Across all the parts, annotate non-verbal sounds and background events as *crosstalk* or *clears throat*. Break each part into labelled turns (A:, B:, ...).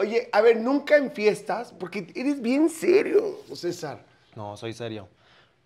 A: Oye, a ver, nunca en fiestas, porque eres bien serio, César.
B: No, soy serio.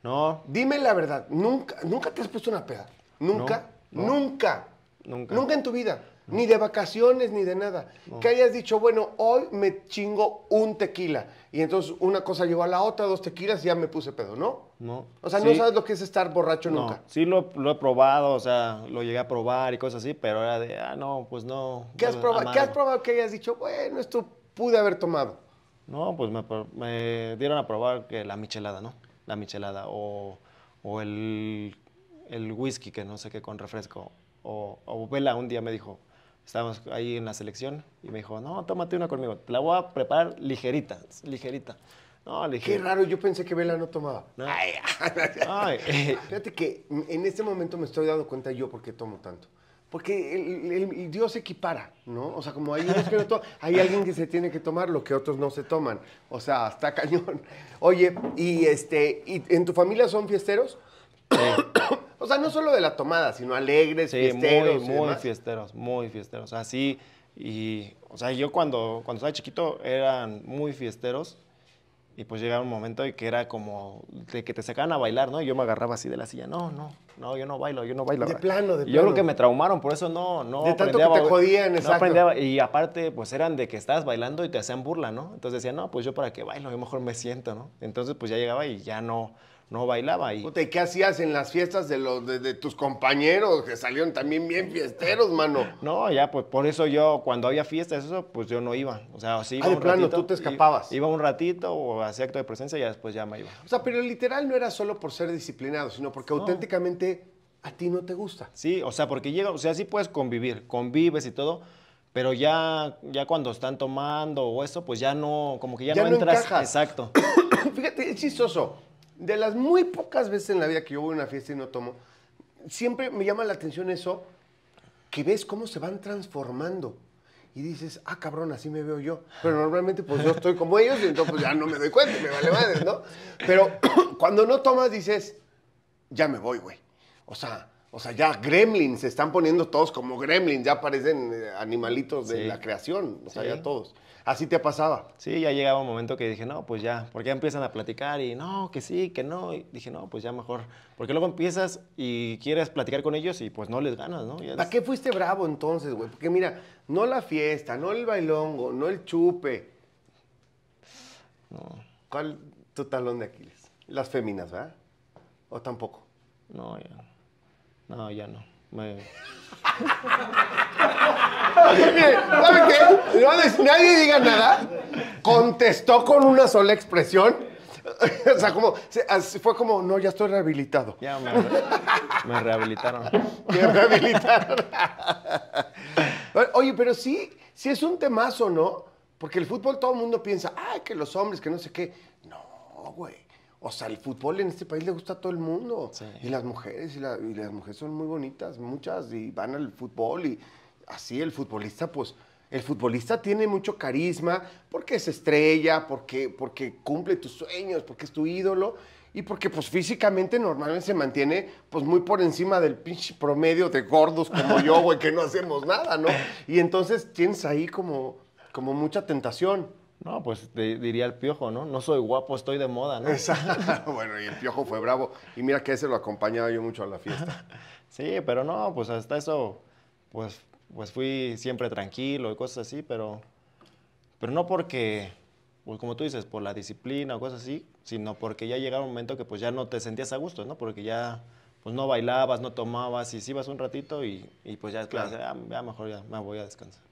A: No. Dime la verdad, nunca, nunca te has puesto una peda. Nunca, nunca. Nunca. Nunca en tu vida ni de vacaciones, ni de nada. Que hayas dicho, bueno, hoy me chingo un tequila. Y entonces una cosa llevó a la otra, dos tequilas y ya me puse pedo,
B: ¿no? No. O sea, no sabes lo
A: que es estar borracho no. nunca.
B: Sí, lo, he probado, o sea, lo llegué a probar y cosas así, pero era de, ah, no, pues no. ¿Qué has, probado,
A: que hayas dicho, bueno, esto pude haber tomado?
B: No, pues me, dieron a probar que la michelada, ¿no? La michelada o, o el, el whisky, que no sé qué, con refresco. O, o, vela, un día me dijo, estábamos ahí en la selección y me dijo, no, tómate una conmigo, la voy a preparar ligerita, ligerita. Qué raro,
A: yo pensé que Vela no tomaba. *laughs* Ay, *laughs* Fíjate que en este momento me estoy dando cuenta yo por qué tomo tanto. Porque el, Dios equipara, ¿no? O sea, como hay hay alguien que se tiene que tomar lo que otros no se toman. O sea, está cañón. Oye, y este, ¿y en tu familia son fiesteros?
B: O sea, no solo de la tomada, sino alegres, fiesteros. Muy, fiesteros, muy fiesteros. Así, y, o sea, yo cuando, cuando estaba chiquito eran muy fiesteros. Y pues llegaba un momento y que era como de que te sacaban a bailar, ¿no? Y yo me agarraba así de la silla, no, no, no, yo no bailo, yo no bailo. De plano, de plano. Yo creo que me traumaron, por eso no, no. De tanto que te jodían, no y aparte, pues eran de que estabas bailando y te hacían burla, ¿no? Entonces decía no, pues yo para qué bailo, yo mejor me siento, ¿no? Entonces, pues ya llegaba y ya no, no bailaba ahí.
A: Y... ¿Qué hacías en las fiestas de, los, de, tus compañeros que salieron también bien fiesteros, mano?
B: No, ya, pues por eso yo, cuando había fiestas, eso, pues yo no iba. O sea, así iba ah, de un plano, tú te escapabas. Iba, un ratito o hacía acto de presencia y ya después ya me iba. O
A: sea, pero literal
B: no era solo por ser disciplinado, sino porque auténticamente a ti no te gusta. Sí, o sea, porque llega, o sea, sí puedes convivir, convives y todo, pero ya, ya cuando están tomando o eso, pues ya no, como que ya, no, entras. Exacto.
A: *coughs* Fíjate,
B: es chistoso
A: de las muy pocas veces en la vida que yo voy a una fiesta y no tomo, siempre me llama la atención eso, que ves cómo se van transformando. Y dices, ah, cabrón, así me veo yo. Pero normalmente, pues yo estoy como ellos y entonces pues, ya no me doy cuenta, me vale madre, ¿no? Pero *clears throat* cuando no tomas, dices, ya me voy, güey. O sea, o sea, ya gremlins, se están poniendo todos como gremlins, ya parecen eh, animalitos de la creación, o sea, ya todos.
B: Así te pasaba. Sí, ya llegaba un momento que dije, no, pues ya, porque ya empiezan a platicar y no, que sí, que no. Y dije, no, pues ya mejor. Porque luego empiezas y quieres platicar con ellos y pues no les ganas, ¿no? ¿Para
A: qué fuiste bravo
B: entonces, güey? Porque mira, no la fiesta,
A: no el bailongo, no el
B: chupe. No. ¿Cuál tu talón de Aquiles? Las féminas, ¿verdad? ¿O tampoco? No, ya. No, ya no. Me... qué?
A: nadie diga nada. Contestó con una sola expresión. *laughs* o sea, como, fue como, no, ya estoy rehabilitado. Ya
B: me, rehabilitaron.
A: Me rehabilitaron. Oye, pero sí, sí es un temazo, ¿no? Porque el fútbol todo el mundo piensa, ay, que los hombres, que no sé qué. No, güey. O sea, el fútbol en este país le gusta a todo el mundo. Y las mujeres, y, las mujeres son muy bonitas, muchas, y van al fútbol. Y así el futbolista, pues, el futbolista tiene mucho carisma porque es estrella, porque, porque cumple tus sueños, porque es tu ídolo. Y porque pues físicamente normalmente se mantiene pues muy por encima del pinche promedio de gordos como yo, güey, que no hacemos nada, ¿no? *laughs* Y entonces tienes ahí como, como mucha
B: tentación. No, pues te diría el piojo, ¿no? No soy guapo, estoy de moda, ¿no? Exacto. *laughs* bueno, y el piojo fue bravo. Y mira que ese lo acompañaba yo mucho a la fiesta. *laughs* sí, pero no, pues hasta eso, pues, pues fui siempre tranquilo y cosas así, pero, pero no porque, pues, como tú dices, por la disciplina o cosas así, sino porque ya llegaba un momento que pues ya no te sentías a gusto, ¿no? Porque ya pues no bailabas, no tomabas y si ibas un ratito y, pues ya, claro, ah, ya mejor ya me voy a descansar.